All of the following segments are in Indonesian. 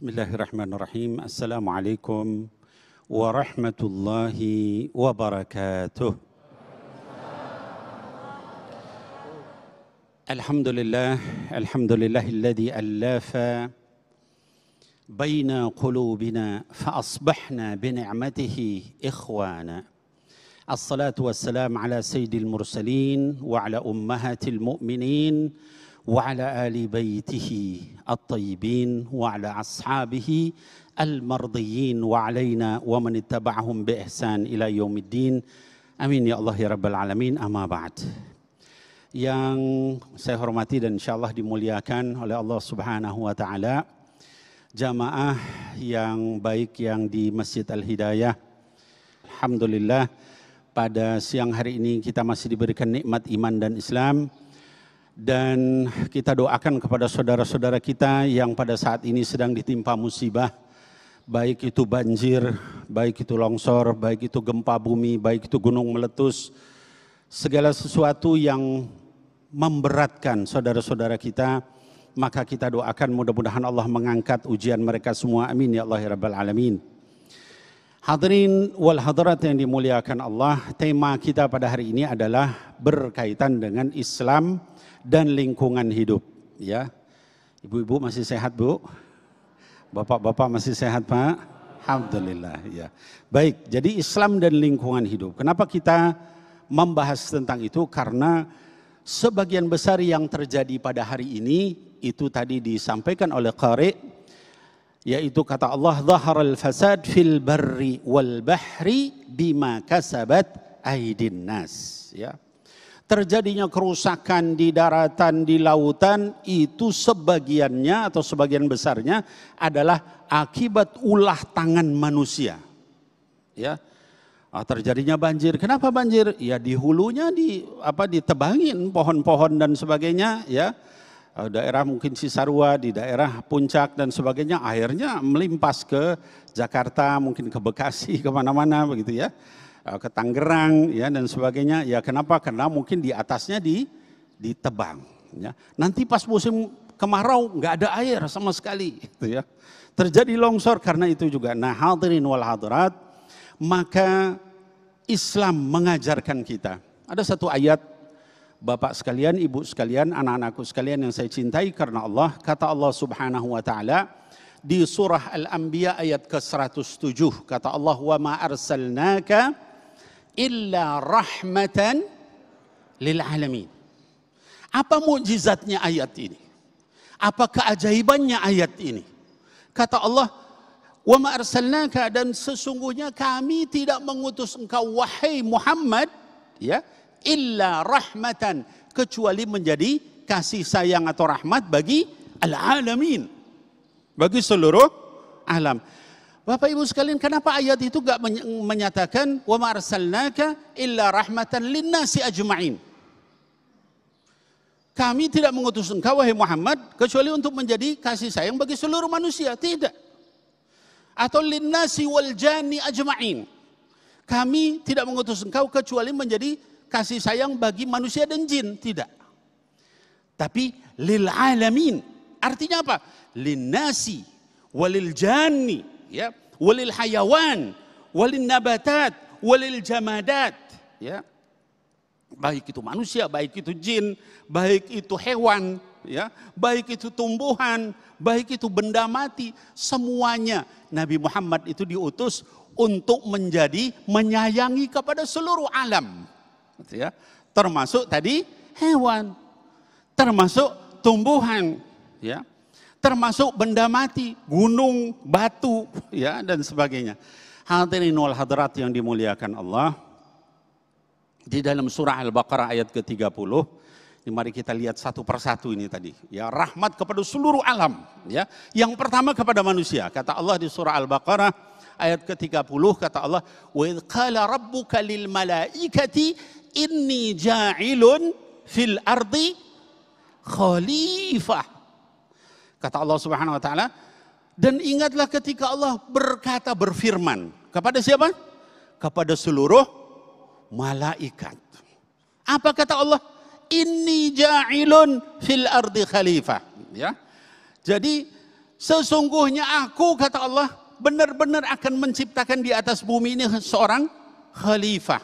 بسم الله الرحمن الرحيم السلام عليكم ورحمة الله وبركاته الحمد لله الحمد لله الذي ألاف بين قلوبنا فأصبحنا بنعمته إخوانا الصلاة والسلام على سيد المرسلين وعلى أمهات المؤمنين وعلى آل بيته الطيبين وعلى أصحابه المرضيين وعلينا ومن اتبعهم بإحسان إلى يوم الدين أمين يا الله ya Rabbal Alamin amma ba'd. Yang saya hormati dan insya Allah dimuliakan oleh Allah Subhanahu wa taala. Jamaah yang baik yang di Masjid Al Hidayah. Alhamdulillah pada siang hari ini kita masih diberikan nikmat iman dan Islam dan kita doakan kepada saudara-saudara kita yang pada saat ini sedang ditimpa musibah, baik itu banjir, baik itu longsor, baik itu gempa bumi, baik itu gunung meletus, segala sesuatu yang memberatkan saudara-saudara kita, maka kita doakan mudah-mudahan Allah mengangkat ujian mereka semua. Amin ya Allah ya Rabbal Alamin. Hadirin wal hadirat yang dimuliakan Allah, tema kita pada hari ini adalah berkaitan dengan Islam dan lingkungan hidup, ya. Ibu-ibu masih sehat, Bu? Bapak-bapak masih sehat, Pak? Alhamdulillah, ya. Baik, jadi Islam dan lingkungan hidup. Kenapa kita membahas tentang itu? Karena sebagian besar yang terjadi pada hari ini itu tadi disampaikan oleh Qari yaitu kata Allah zaharal fasad fil barri wal bahri bima kasabat aidin nas ya terjadinya kerusakan di daratan di lautan itu sebagiannya atau sebagian besarnya adalah akibat ulah tangan manusia ya ah, terjadinya banjir kenapa banjir ya di hulunya di apa ditebangin pohon-pohon dan sebagainya ya Eh, daerah mungkin Cisarua, di daerah Puncak dan sebagainya, akhirnya melimpas ke Jakarta, mungkin ke Bekasi, kemana-mana begitu ya, eh, ke Tangerang ya dan sebagainya. Ya kenapa? Karena mungkin di atasnya di ditebang. Ya. Nanti pas musim kemarau nggak ada air sama sekali, gitu ya. Terjadi longsor karena itu juga. Nah hadirin wal hadirat, maka Islam mengajarkan kita. Ada satu ayat Bapak sekalian, Ibu sekalian, anak-anakku sekalian yang saya cintai karena Allah, kata Allah Subhanahu wa taala di surah Al-Anbiya ayat ke-107, kata Allah, "Wa ma arsalnaka illa rahmatan lil alamin." Apa mukjizatnya ayat ini? Apa keajaibannya ayat ini? Kata Allah, "Wa ma arsalnaka" dan sesungguhnya kami tidak mengutus engkau wahai Muhammad, ya, illa rahmatan kecuali menjadi kasih sayang atau rahmat bagi al-alamin bagi seluruh alam. Bapak Ibu sekalian, kenapa ayat itu gak menyatakan wa ma arsalnaka illa rahmatan linnasi ajma'in? Kami tidak mengutus engkau wahai Muhammad kecuali untuk menjadi kasih sayang bagi seluruh manusia, tidak. Atau linnasi wal jani ajma'in. Kami tidak mengutus engkau kecuali menjadi kasih sayang bagi manusia dan jin, tidak. Tapi lil alamin. Artinya apa? nasi walil jani ya, walil hayawan, walil nabatat, walil jamadat, ya. Baik itu manusia, baik itu jin, baik itu hewan, ya, baik itu tumbuhan, baik itu benda mati, semuanya Nabi Muhammad itu diutus untuk menjadi menyayangi kepada seluruh alam gitu ya. Termasuk tadi hewan, termasuk tumbuhan, ya. Termasuk benda mati, gunung, batu, ya dan sebagainya. Hadirin wal hadirat yang dimuliakan Allah. Di dalam surah Al-Baqarah ayat ke-30, mari kita lihat satu persatu ini tadi. Ya, rahmat kepada seluruh alam, ya. Yang pertama kepada manusia. Kata Allah di surah Al-Baqarah ayat ke-30 kata Allah, "Wa qala rabbuka lil malaikati inni ja'ilun fil ardi khalifah. Kata Allah Subhanahu wa taala, dan ingatlah ketika Allah berkata berfirman kepada siapa? Kepada seluruh malaikat. Apa kata Allah? Inni ja'ilun fil ardi khalifah, ya. Jadi sesungguhnya aku kata Allah benar-benar akan menciptakan di atas bumi ini seorang khalifah.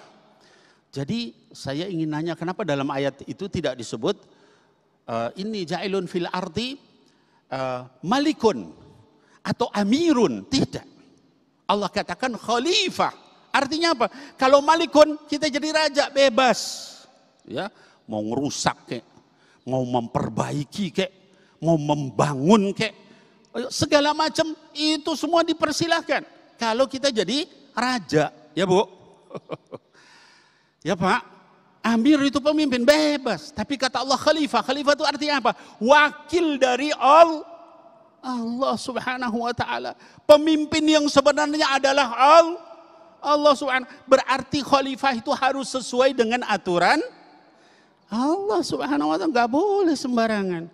Jadi saya ingin nanya kenapa dalam ayat itu tidak disebut uh, eh, ini jailun fil arti uh, eh, malikun atau amirun tidak. Allah katakan khalifah. Artinya apa? Kalau malikun kita jadi raja bebas. Ya, mau merusak kek, mau memperbaiki kek, mau membangun kek. Segala macam itu semua dipersilahkan. Kalau kita jadi raja, ya Bu. Ya Pak, Amir itu pemimpin bebas, tapi kata Allah khalifah. Khalifah itu artinya apa? Wakil dari Allah. Allah Subhanahu wa taala. Pemimpin yang sebenarnya adalah Allah. Allah Subhanahu berarti khalifah itu harus sesuai dengan aturan Allah Subhanahu wa taala nggak boleh sembarangan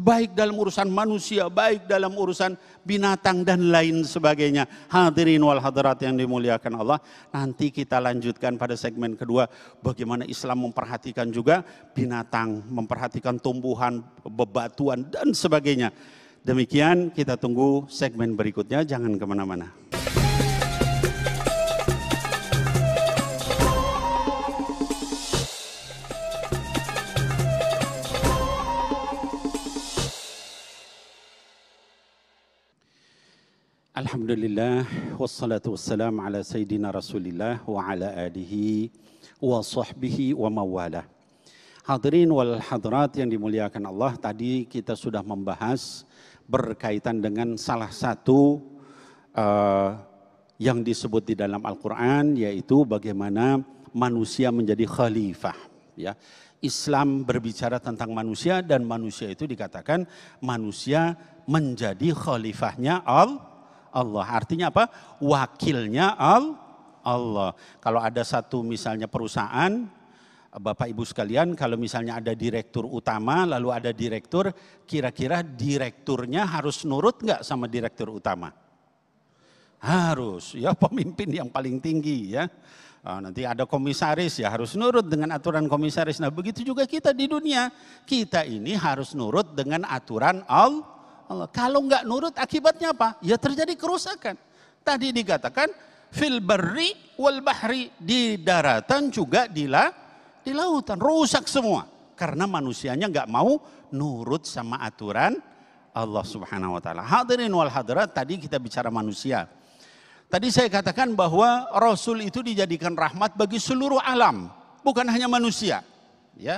baik dalam urusan manusia, baik dalam urusan binatang dan lain sebagainya. Hadirin wal hadirat yang dimuliakan Allah, nanti kita lanjutkan pada segmen kedua bagaimana Islam memperhatikan juga binatang, memperhatikan tumbuhan, bebatuan dan sebagainya. Demikian kita tunggu segmen berikutnya, jangan kemana-mana. Alhamdulillah wassalatu wassalam ala sayyidina Rasulillah wa ala alihi wa sahbihi wa mawala. Hadirin wal hadirat yang dimuliakan Allah, tadi kita sudah membahas berkaitan dengan salah satu uh, yang disebut di dalam Al-Qur'an yaitu bagaimana manusia menjadi khalifah, ya. Islam berbicara tentang manusia dan manusia itu dikatakan manusia menjadi khalifahnya Allah Allah. Artinya apa? Wakilnya al Allah. Kalau ada satu misalnya perusahaan, Bapak Ibu sekalian, kalau misalnya ada direktur utama, lalu ada direktur, kira-kira direkturnya harus nurut nggak sama direktur utama? Harus, ya pemimpin yang paling tinggi ya. Oh, nanti ada komisaris ya harus nurut dengan aturan komisaris. Nah begitu juga kita di dunia. Kita ini harus nurut dengan aturan Allah. Allah. Kalau nggak nurut akibatnya apa? Ya terjadi kerusakan. Tadi dikatakan fil barri wal bahri di daratan juga di, la, di lautan rusak semua karena manusianya nggak mau nurut sama aturan Allah Subhanahu wa taala. Hadirin wal hadirat tadi kita bicara manusia. Tadi saya katakan bahwa rasul itu dijadikan rahmat bagi seluruh alam, bukan hanya manusia. Ya.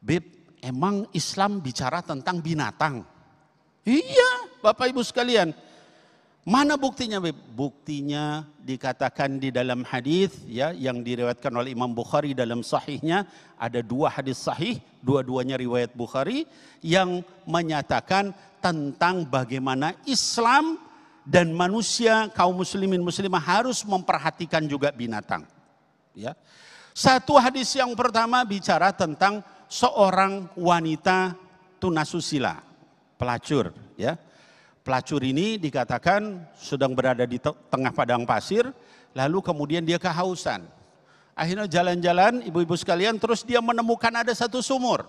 Bib, emang Islam bicara tentang binatang? Iya, Bapak Ibu sekalian. Mana buktinya? Buktinya dikatakan di dalam hadis ya yang diriwayatkan oleh Imam Bukhari dalam sahihnya ada dua hadis sahih, dua-duanya riwayat Bukhari yang menyatakan tentang bagaimana Islam dan manusia kaum muslimin muslimah harus memperhatikan juga binatang. Ya. Satu hadis yang pertama bicara tentang seorang wanita tunasusila pelacur ya. Pelacur ini dikatakan sedang berada di tengah padang pasir, lalu kemudian dia kehausan. Akhirnya jalan-jalan ibu-ibu sekalian terus dia menemukan ada satu sumur.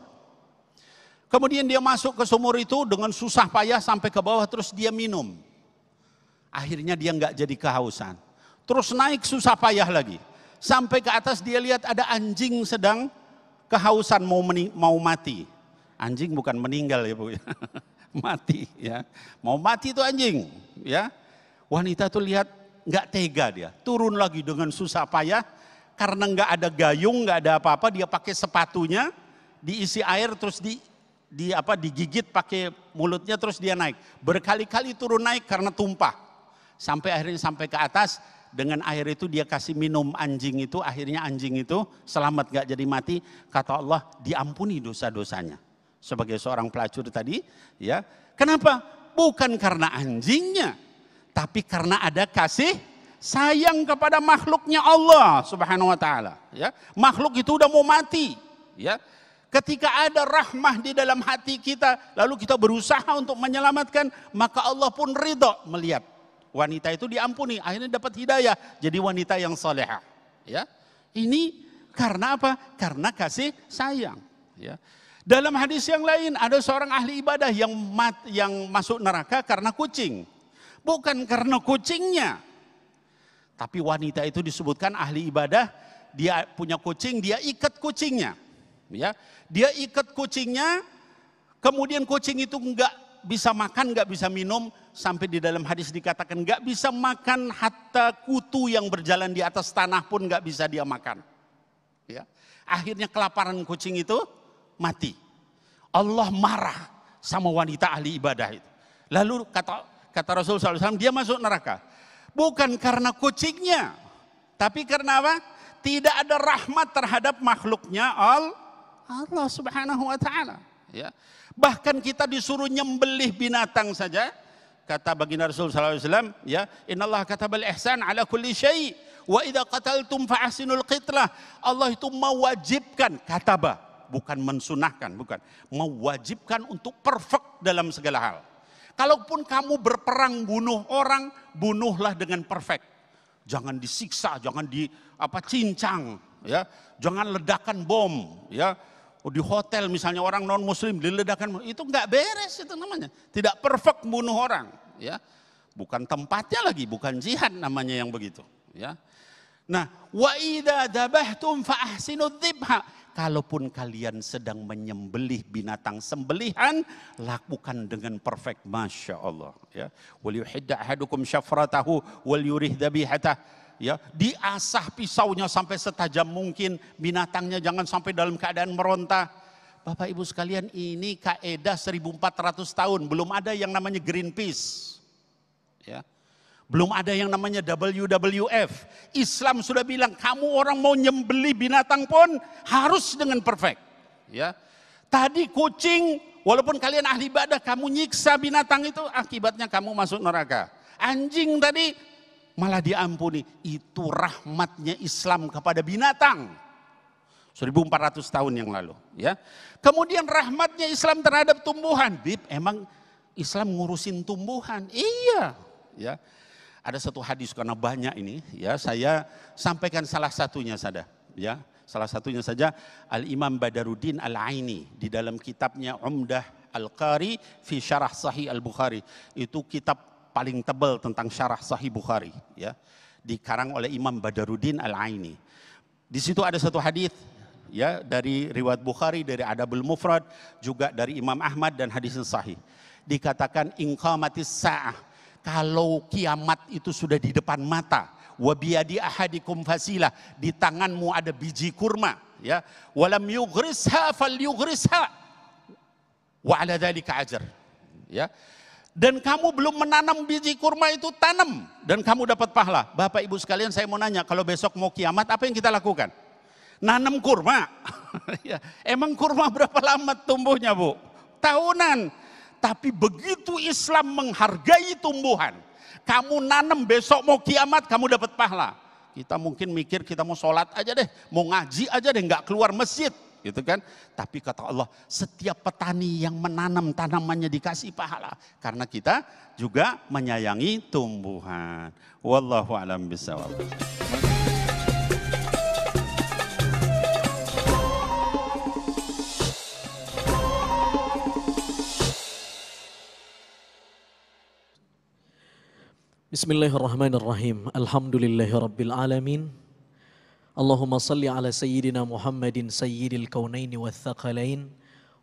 Kemudian dia masuk ke sumur itu dengan susah payah sampai ke bawah terus dia minum. Akhirnya dia nggak jadi kehausan. Terus naik susah payah lagi. Sampai ke atas dia lihat ada anjing sedang kehausan mau mau mati. Anjing bukan meninggal ya bu. mati ya. Mau mati itu anjing ya. Wanita tuh lihat nggak tega dia. Turun lagi dengan susah payah karena nggak ada gayung, nggak ada apa-apa, dia pakai sepatunya diisi air terus di di apa digigit pakai mulutnya terus dia naik. Berkali-kali turun naik karena tumpah. Sampai akhirnya sampai ke atas dengan air itu dia kasih minum anjing itu akhirnya anjing itu selamat gak jadi mati kata Allah diampuni dosa-dosanya sebagai seorang pelacur tadi, ya. Kenapa? Bukan karena anjingnya, tapi karena ada kasih sayang kepada makhluknya Allah Subhanahu wa taala, ya. Makhluk itu udah mau mati, ya. Ketika ada rahmah di dalam hati kita, lalu kita berusaha untuk menyelamatkan, maka Allah pun ridho melihat wanita itu diampuni, akhirnya dapat hidayah, jadi wanita yang soleha. Ya, ini karena apa? Karena kasih sayang. Ya. Dalam hadis yang lain ada seorang ahli ibadah yang mat, yang masuk neraka karena kucing. Bukan karena kucingnya. Tapi wanita itu disebutkan ahli ibadah, dia punya kucing, dia ikat kucingnya. Ya, dia ikat kucingnya, kemudian kucing itu enggak bisa makan, enggak bisa minum, sampai di dalam hadis dikatakan enggak bisa makan hatta kutu yang berjalan di atas tanah pun enggak bisa dia makan. Ya. Akhirnya kelaparan kucing itu mati. Allah marah sama wanita ahli ibadah itu. Lalu kata kata Rasul SAW, dia masuk neraka. Bukan karena kucingnya, tapi karena apa? Tidak ada rahmat terhadap makhluknya al Allah Subhanahu wa taala, ya. Bahkan kita disuruh nyembelih binatang saja, kata baginda Rasul SAW, ya, innallaha katabal ihsan ala kulli syai' wa idza qataltum fa ahsinul qitlah. Allah itu mewajibkan kataba bukan mensunahkan, bukan. Mewajibkan untuk perfect dalam segala hal. Kalaupun kamu berperang bunuh orang, bunuhlah dengan perfect. Jangan disiksa, jangan di apa cincang, ya. Jangan ledakan bom, ya. Oh, di hotel misalnya orang non muslim diledakan itu nggak beres itu namanya. Tidak perfect bunuh orang, ya. Bukan tempatnya lagi, bukan jihad namanya yang begitu, ya. Nah, wa idza dzabhtum fa ahsinu dzibha kalaupun kalian sedang menyembelih binatang sembelihan, lakukan dengan perfect, masya Allah. Ya, wal yuhidda ahadukum syafratahu wal yurih dhabihatah. Ya, diasah pisaunya sampai setajam mungkin, binatangnya jangan sampai dalam keadaan meronta. Bapak Ibu sekalian ini kaedah 1400 tahun, belum ada yang namanya Greenpeace. Ya. Belum ada yang namanya WWF. Islam sudah bilang kamu orang mau nyembeli binatang pun harus dengan perfect. Ya. Tadi kucing walaupun kalian ahli ibadah kamu nyiksa binatang itu akibatnya kamu masuk neraka. Anjing tadi malah diampuni. Itu rahmatnya Islam kepada binatang. 1400 tahun yang lalu, ya. Kemudian rahmatnya Islam terhadap tumbuhan. Bib, emang Islam ngurusin tumbuhan? Iya, ya ada satu hadis karena banyak ini ya saya sampaikan salah satunya saja ya salah satunya saja Al Imam Badaruddin Al Aini di dalam kitabnya Umdah Al Qari fi Syarah Sahih Al Bukhari itu kitab paling tebal tentang syarah Sahih Bukhari ya dikarang oleh Imam Badaruddin Al Aini di situ ada satu hadis ya dari riwayat Bukhari dari Adabul Mufrad juga dari Imam Ahmad dan hadis sahih dikatakan inqamatis sa'ah kalau kiamat itu sudah di depan mata. Wabiyadi ahadikum fasilah, di tanganmu ada biji kurma, ya. Walam yughrisha fal yughrisha. Wa ala dzalika ajr. Ya. Dan kamu belum menanam biji kurma itu tanam dan kamu dapat pahala. Bapak Ibu sekalian saya mau nanya kalau besok mau kiamat apa yang kita lakukan? Nanam kurma. Ya, emang kurma berapa lama tumbuhnya, Bu? Tahunan. Tapi begitu Islam menghargai tumbuhan, kamu nanam besok mau kiamat kamu dapat pahala. Kita mungkin mikir kita mau sholat aja deh, mau ngaji aja deh, nggak keluar masjid gitu kan. Tapi kata Allah, setiap petani yang menanam tanamannya dikasih pahala karena kita juga menyayangi tumbuhan. Wallahu alam bisawab. Bismillahirrahmanirrahim. Alhamdulillahirrabbilalamin. Allahumma salli ala sayyidina Muhammadin sayyidil kaunaini wa thaqalain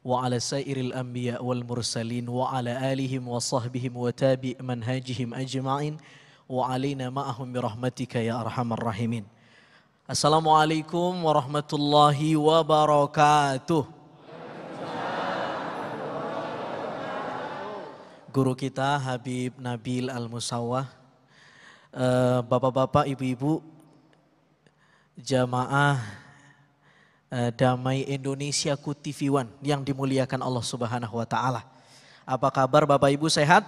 wa ala sairil anbiya wal mursalin wa ala alihim wa sahbihim wa tabi manhajihim ajma'in wa alaina ma'ahum birahmatika ya arhamar rahimin. Assalamualaikum warahmatullahi wabarakatuh. Guru kita Habib Nabil Al-Musawah Eh, bapak-bapak, ibu-ibu, jamaah eh, Damai Indonesia One yang dimuliakan Allah Subhanahu wa taala. Apa kabar Bapak Ibu sehat?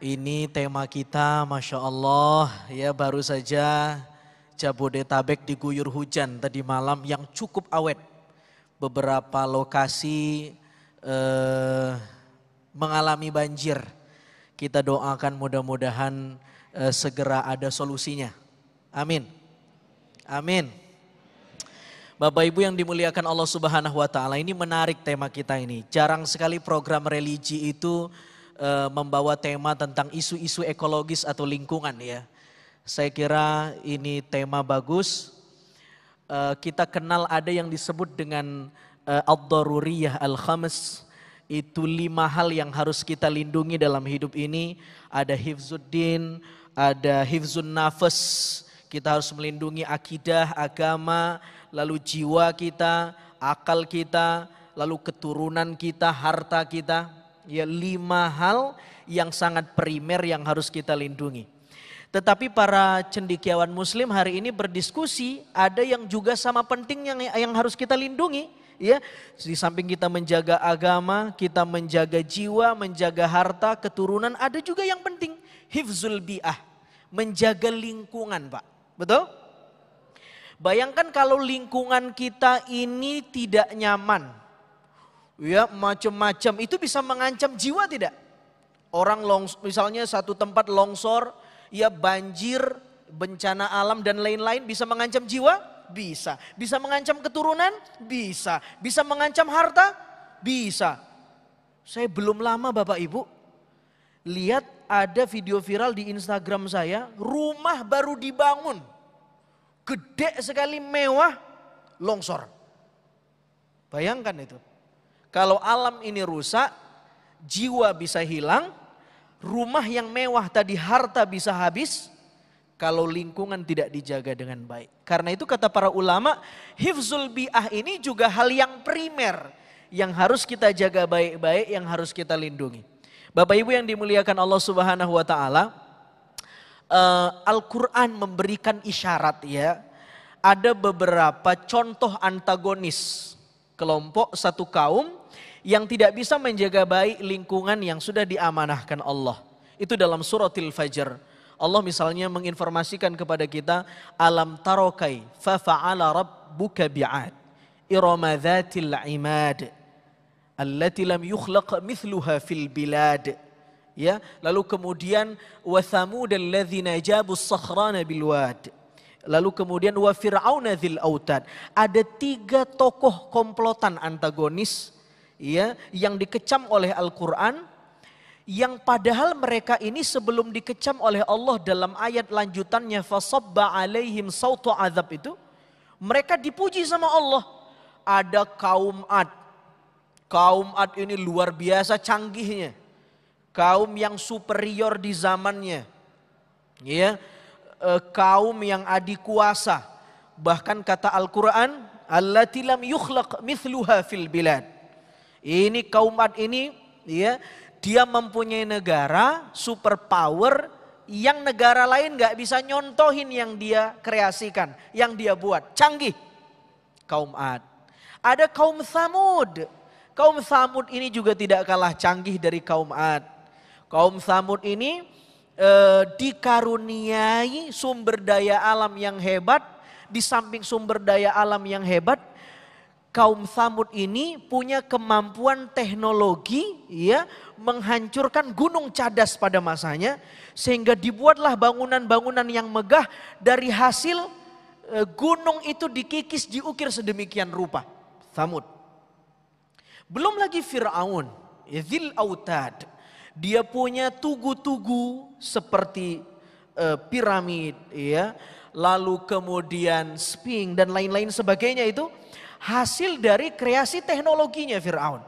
Ini tema kita Masya Allah ya baru saja Jabodetabek diguyur hujan tadi malam yang cukup awet. Beberapa lokasi eh, mengalami banjir kita doakan mudah-mudahan uh, segera ada solusinya. Amin. Amin. Bapak Ibu yang dimuliakan Allah Subhanahu wa taala, ini menarik tema kita ini. Jarang sekali program religi itu uh, membawa tema tentang isu-isu ekologis atau lingkungan ya. Saya kira ini tema bagus. Uh, kita kenal ada yang disebut dengan ad-daruriyah al-khams itu lima hal yang harus kita lindungi dalam hidup ini. Ada hifzuddin, ada hifzun nafas, kita harus melindungi akidah, agama, lalu jiwa kita, akal kita, lalu keturunan kita, harta kita. Ya lima hal yang sangat primer yang harus kita lindungi. Tetapi para cendikiawan muslim hari ini berdiskusi ada yang juga sama pentingnya yang harus kita lindungi ya di samping kita menjaga agama, kita menjaga jiwa, menjaga harta, keturunan, ada juga yang penting hifzul bi'ah, menjaga lingkungan, Pak. Betul? Bayangkan kalau lingkungan kita ini tidak nyaman. Ya, macam-macam itu bisa mengancam jiwa tidak? Orang long misalnya satu tempat longsor, ya banjir, bencana alam dan lain-lain bisa mengancam jiwa? Bisa. Bisa mengancam keturunan? Bisa. Bisa mengancam harta? Bisa. Saya belum lama Bapak Ibu, lihat ada video viral di Instagram saya, rumah baru dibangun. Gede sekali, mewah, longsor. Bayangkan itu. Kalau alam ini rusak, jiwa bisa hilang, rumah yang mewah tadi harta bisa habis, kalau lingkungan tidak dijaga dengan baik. Karena itu kata para ulama, hifzul bi'ah ini juga hal yang primer yang harus kita jaga baik-baik, yang harus kita lindungi. Bapak Ibu yang dimuliakan Allah Subhanahu wa taala, eh, Al-Qur'an memberikan isyarat ya. Ada beberapa contoh antagonis kelompok satu kaum yang tidak bisa menjaga baik lingkungan yang sudah diamanahkan Allah. Itu dalam suratil Fajr. Allah misalnya menginformasikan kepada kita alam tarokai fa Rab rabbuka bi'ad irama imad allati lam yukhlaq mithluha fil bilad ya lalu kemudian wa thamud alladzina jabu sakhrana bil wad lalu kemudian wa fir'auna dzil autad ada tiga tokoh komplotan antagonis ya yang dikecam oleh Al-Qur'an yang padahal mereka ini sebelum dikecam oleh Allah dalam ayat lanjutannya fasabba alaihim sautu azab itu mereka dipuji sama Allah ada kaum Ad kaum Ad ini luar biasa canggihnya kaum yang superior di zamannya ya e, kaum yang adi kuasa bahkan kata Al-Qur'an allati lam yukhlaq mithluha fil bilad ini kaum Ad ini ya dia mempunyai negara, superpower, yang negara lain gak bisa nyontohin yang dia kreasikan, yang dia buat. Canggih. Kaum Ad. Ada kaum Samud. Kaum Samud ini juga tidak kalah canggih dari kaum Ad. Kaum Samud ini e, dikaruniai sumber daya alam yang hebat. Di samping sumber daya alam yang hebat, kaum Samud ini punya kemampuan teknologi ya menghancurkan gunung cadas pada masanya sehingga dibuatlah bangunan-bangunan yang megah dari hasil eh, gunung itu dikikis diukir sedemikian rupa. Samud. Belum lagi Fir'aun, Zil Autad. Dia punya tugu-tugu seperti uh, piramid ya. Lalu kemudian sphinx dan lain-lain sebagainya itu hasil dari kreasi teknologinya Fir'aun.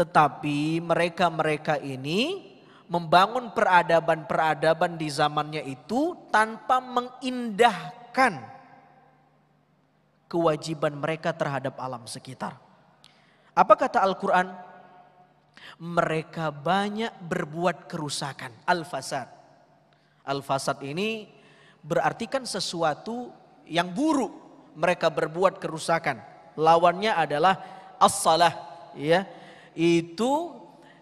Tetapi mereka-mereka ini membangun peradaban-peradaban di zamannya itu tanpa mengindahkan kewajiban mereka terhadap alam sekitar. Apa kata Al-Quran? Mereka banyak berbuat kerusakan, al-fasad. Al-fasad ini berarti kan sesuatu yang buruk. Mereka berbuat kerusakan. Lawannya adalah as-salah. Ya, itu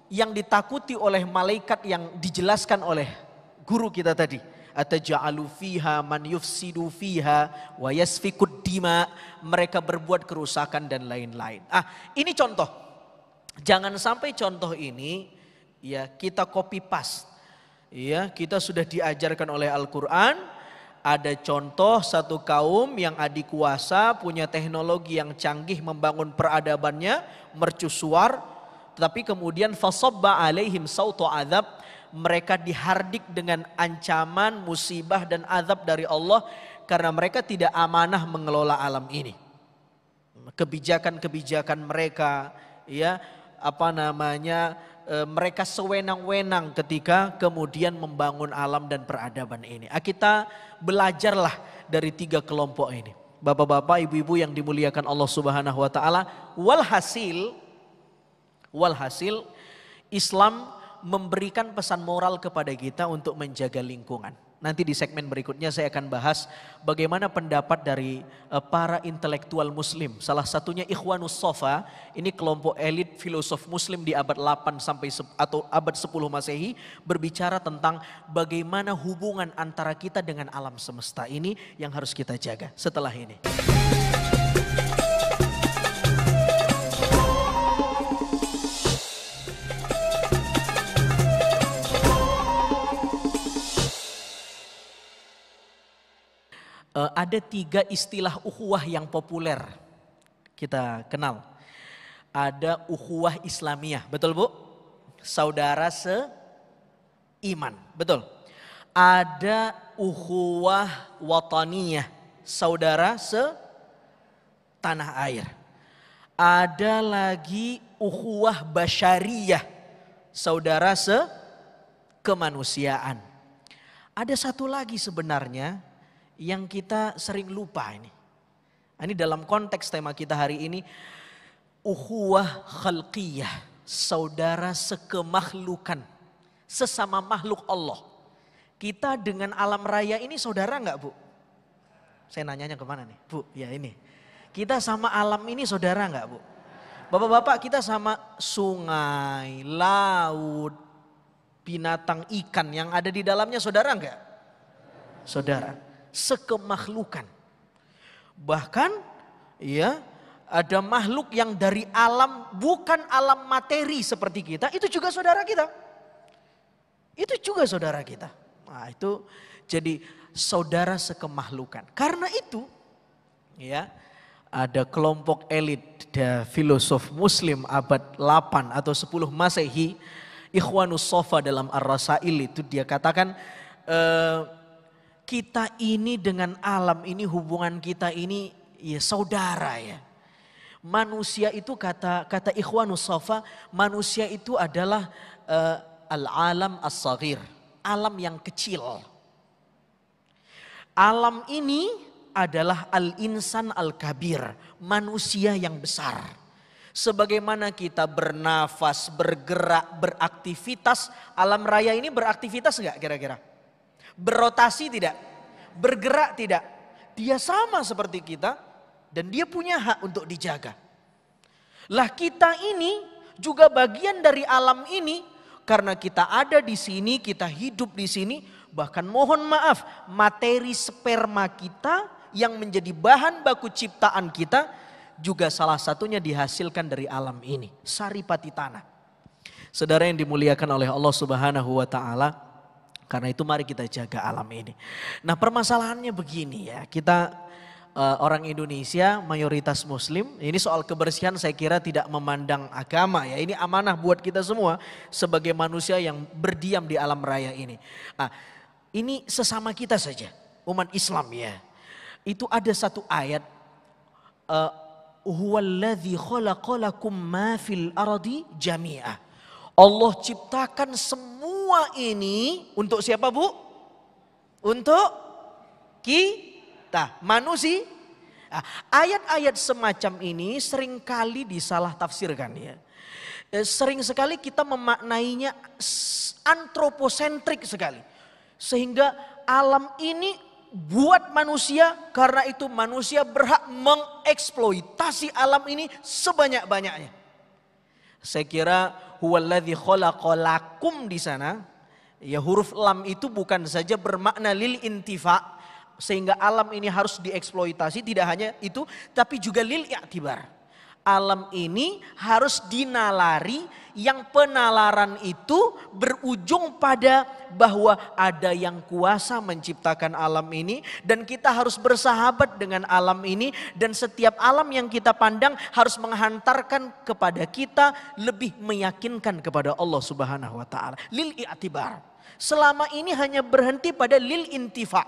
yang ditakuti oleh malaikat yang dijelaskan oleh guru kita tadi. Ataja'alu fiha man yufsidu fiha wa yasfikud dima. Mereka berbuat kerusakan dan lain-lain. Ah, ini contoh. Jangan sampai contoh ini ya kita copy paste. Ya, kita sudah diajarkan oleh Al-Qur'an, ada contoh satu kaum yang adik kuasa punya teknologi yang canggih membangun peradabannya, mercusuar, tetapi kemudian fasobba alaihim sautu azab. Mereka dihardik dengan ancaman, musibah dan azab dari Allah. Karena mereka tidak amanah mengelola alam ini. Kebijakan-kebijakan mereka ya apa namanya e, mereka sewenang-wenang ketika kemudian membangun alam dan peradaban ini. Ah, kita belajarlah dari tiga kelompok ini. Bapak-bapak, ibu-ibu yang dimuliakan Allah Subhanahu wa taala, walhasil Walhasil Islam memberikan pesan moral kepada kita untuk menjaga lingkungan. Nanti di segmen berikutnya saya akan bahas bagaimana pendapat dari eh, para intelektual muslim. Salah satunya Ikhwanus Sofa, ini kelompok elit filosof muslim di abad 8 sampai atau abad 10 Masehi berbicara tentang bagaimana hubungan antara kita dengan alam semesta ini yang harus kita jaga setelah ini. Eh, ada tiga istilah ukhuwah yang populer kita kenal. Ada ukhuwah Islamiyah, betul Bu? Saudara seiman, betul. Ada ukhuwah wataniyah, saudara se tanah air. Ada lagi ukhuwah basyariyah, saudara se kemanusiaan. Ada satu lagi sebenarnya yang kita sering lupa ini. Nah, ini dalam konteks tema kita hari ini uhuwah khalqiyah, saudara sekemahlukan. sesama makhluk Allah. Kita dengan alam raya ini saudara enggak bu? Saya nanyanya kemana nih? Bu, ya ini. Kita sama alam ini saudara enggak bu? Bapak-bapak kita sama sungai, laut, binatang ikan yang ada di dalamnya saudara nggak? Saudara sekemahlukan Bahkan ya ada makhluk yang dari alam bukan alam materi seperti kita, itu juga saudara kita. Itu juga saudara kita. Nah, itu jadi saudara sekemahlukan. Karena itu ya ada kelompok elit filosof muslim abad 8 atau 10 Masehi Ikhwanus Sofa dalam Ar-Rasail itu dia katakan eh, kita ini dengan alam ini hubungan kita ini ya saudara ya. Manusia itu kata kata ikhwanus safa, manusia itu adalah uh, al-alam as-saghir, alam yang kecil. Alam ini adalah al-insan al-kabir, manusia yang besar. Sebagaimana kita bernafas, bergerak, beraktivitas, alam raya ini beraktivitas enggak kira-kira? berotasi tidak, bergerak tidak. Dia sama seperti kita dan dia punya hak untuk dijaga. Lah kita ini juga bagian dari alam ini karena kita ada di sini, kita hidup di sini, bahkan mohon maaf, materi sperma kita yang menjadi bahan baku ciptaan kita juga salah satunya dihasilkan dari alam ini, saripati tanah. Saudara yang dimuliakan oleh Allah Subhanahu wa taala, karena itu mari kita jaga alam ini. Nah permasalahannya begini ya, kita uh, orang Indonesia mayoritas muslim, ini soal kebersihan saya kira tidak memandang agama ya. Ini amanah buat kita semua sebagai manusia yang berdiam di alam raya ini. Nah, ini sesama kita saja, umat Islam ya. Itu ada satu ayat uh, ma fil aradi jami'ah. Allah ciptakan semua semua ini untuk siapa Bu? Untuk kita, manusia. Nah, ayat-ayat semacam ini seringkali disalah tafsirkan ya. Eh, sering sekali kita memaknainya antroposentrik sekali. Sehingga alam ini buat manusia karena itu manusia berhak mengeksploitasi alam ini sebanyak-banyaknya. Saya kira huwallazi khalaqalakum di sana. Ya huruf lam itu bukan saja bermakna lil intifa sehingga alam ini harus dieksploitasi tidak hanya itu tapi juga lil i'tibar alam ini harus dinalari yang penalaran itu berujung pada bahwa ada yang kuasa menciptakan alam ini dan kita harus bersahabat dengan alam ini dan setiap alam yang kita pandang harus menghantarkan kepada kita lebih meyakinkan kepada Allah Subhanahu wa taala lil i'tibar selama ini hanya berhenti pada lil intifa'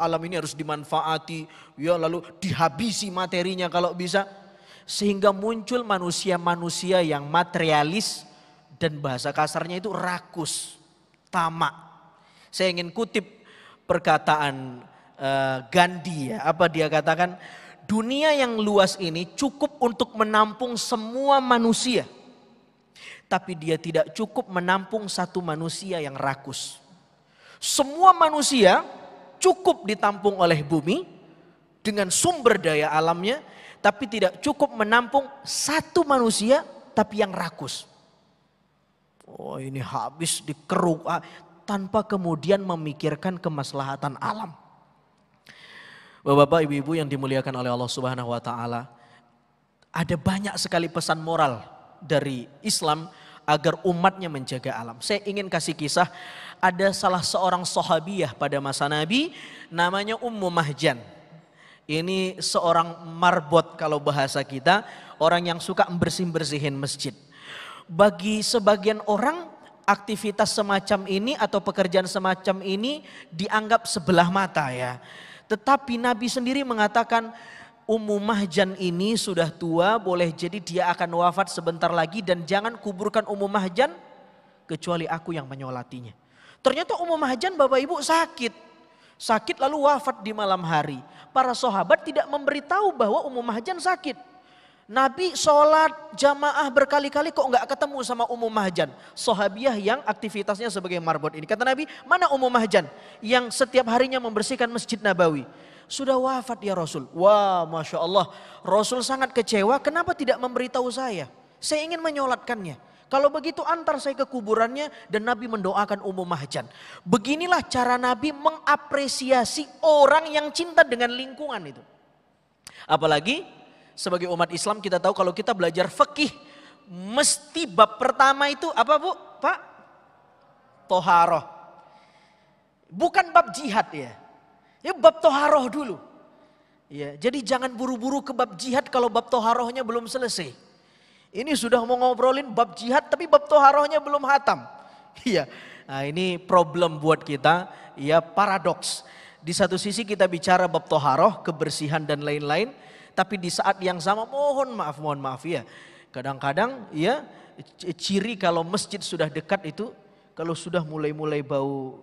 alam ini harus dimanfaati ya lalu dihabisi materinya kalau bisa sehingga muncul manusia-manusia yang materialis dan bahasa kasarnya itu rakus, tamak. Saya ingin kutip perkataan eh, Gandhi ya, apa dia katakan? Dunia yang luas ini cukup untuk menampung semua manusia. Tapi dia tidak cukup menampung satu manusia yang rakus. Semua manusia cukup ditampung oleh bumi dengan sumber daya alamnya, tapi tidak cukup menampung satu manusia tapi yang rakus. Oh ini habis dikeruk ah, tanpa kemudian memikirkan kemaslahatan alam. Bapak-bapak, ibu-ibu yang dimuliakan oleh Allah Subhanahu wa taala, ada banyak sekali pesan moral dari Islam agar umatnya menjaga alam. Saya ingin kasih kisah ada salah seorang sahabiah pada masa Nabi namanya Ummu Mahjan. Ini seorang marbot kalau bahasa kita, orang yang suka bersih-bersihin masjid. Bagi sebagian orang, aktivitas semacam ini atau pekerjaan semacam ini dianggap sebelah mata ya. Tetapi Nabi sendiri mengatakan umumahjan Mahjan ini sudah tua, boleh jadi dia akan wafat sebentar lagi dan jangan kuburkan umumahjan Mahjan kecuali aku yang menyolatinya. Ternyata umumahjan Mahjan Bapak Ibu sakit. Sakit lalu wafat di malam hari. Para sahabat tidak memberitahu bahwa Ummu Mahjan sakit. Nabi sholat jamaah berkali-kali kok nggak ketemu sama Ummu Mahjan. Sahabiah yang aktivitasnya sebagai marbot ini. Kata Nabi, mana Ummu Mahjan yang setiap harinya membersihkan Masjid Nabawi? Sudah wafat ya Rasul. Wah Masya Allah. Rasul sangat kecewa kenapa tidak memberitahu saya. Saya ingin menyolatkannya. Kalau begitu antar saya ke kuburannya dan Nabi mendoakan umum mahjan. Beginilah cara Nabi mengapresiasi orang yang cinta dengan lingkungan itu. Apalagi sebagai umat Islam kita tahu kalau kita belajar fikih mesti bab pertama itu apa Bu? Pak? Toharoh. Bukan bab jihad ya. Ya bab toharoh dulu. Ya, jadi jangan buru-buru ke bab jihad kalau bab toharohnya belum selesai. Ini sudah mau ngobrolin bab jihad tapi bab toharohnya belum hatam. Iya. Nah, ini problem buat kita, ya paradoks. Di satu sisi kita bicara bab toharoh, kebersihan dan lain-lain, tapi di saat yang sama mohon maaf, mohon maaf ya. Kadang-kadang ya ciri kalau masjid sudah dekat itu kalau sudah mulai-mulai bau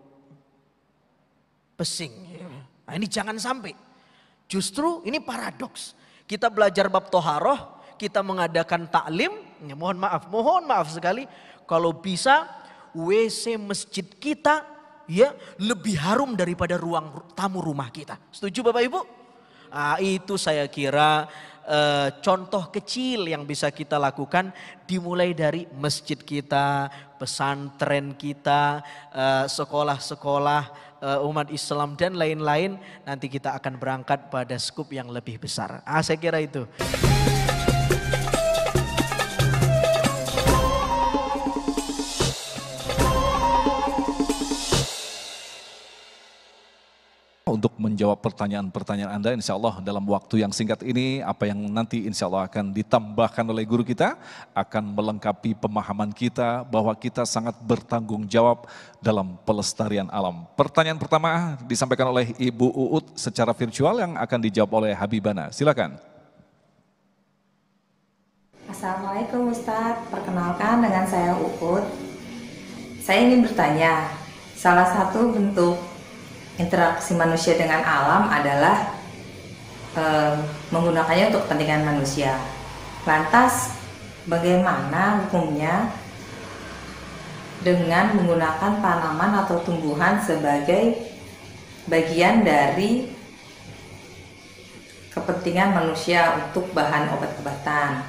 pesing. Iya. Nah, ini jangan sampai. Justru ini paradoks. Kita belajar bab toharoh, kita mengadakan taklim, ya mohon maaf, mohon maaf sekali kalau bisa WC masjid kita ya lebih harum daripada ruang tamu rumah kita. Setuju Bapak Ibu? Nah, itu saya kira e, contoh kecil yang bisa kita lakukan dimulai dari masjid kita, pesantren kita, eh, sekolah-sekolah eh, umat Islam dan lain-lain. Nanti kita akan berangkat pada skup yang lebih besar. Ah, saya kira itu. untuk menjawab pertanyaan-pertanyaan Anda insya Allah dalam waktu yang singkat ini apa yang nanti insya Allah akan ditambahkan oleh guru kita akan melengkapi pemahaman kita bahwa kita sangat bertanggung jawab dalam pelestarian alam. Pertanyaan pertama disampaikan oleh Ibu Uut secara virtual yang akan dijawab oleh Habibana. Silakan. Assalamualaikum Ustadz, perkenalkan dengan saya Uut. Saya ingin bertanya, salah satu bentuk interaksi manusia dengan alam adalah e, menggunakannya untuk kepentingan manusia. Lantas bagaimana hukumnya dengan menggunakan tanaman atau tumbuhan sebagai bagian dari kepentingan manusia untuk bahan obat-obatan?